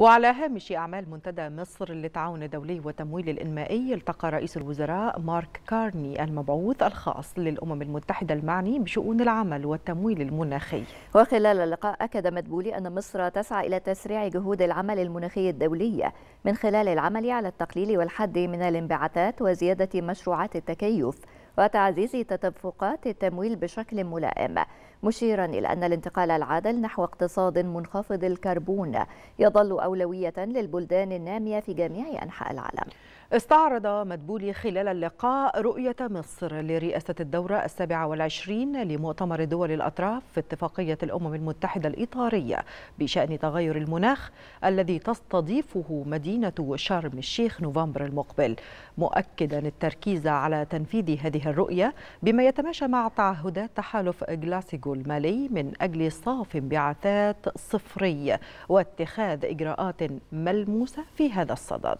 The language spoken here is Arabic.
وعلى هامش أعمال منتدى مصر للتعاون الدولي والتمويل الإنمائي التقى رئيس الوزراء مارك كارني المبعوث الخاص للأمم المتحدة المعني بشؤون العمل والتمويل المناخي وخلال اللقاء أكد مدبولي أن مصر تسعى إلى تسريع جهود العمل المناخي الدولية من خلال العمل على التقليل والحد من الانبعاثات وزيادة مشروعات التكيف وتعزيز تدفقات التمويل بشكل ملائم مشيرا إلى أن الانتقال العادل نحو اقتصاد منخفض الكربون يظل أولوية للبلدان النامية في جميع أنحاء العالم استعرض مدبولي خلال اللقاء رؤية مصر لرئاسة الدورة السابعة والعشرين لمؤتمر دول الأطراف في اتفاقية الأمم المتحدة الإطارية بشأن تغير المناخ الذي تستضيفه مدينة شرم الشيخ نوفمبر المقبل مؤكدا التركيز على تنفيذ هذه الرؤية بما يتماشى مع تعهدات تحالف جلاسيغو المالي من أجل صاف انبعاثات صفري واتخاذ إجراءات ملموسة في هذا الصدد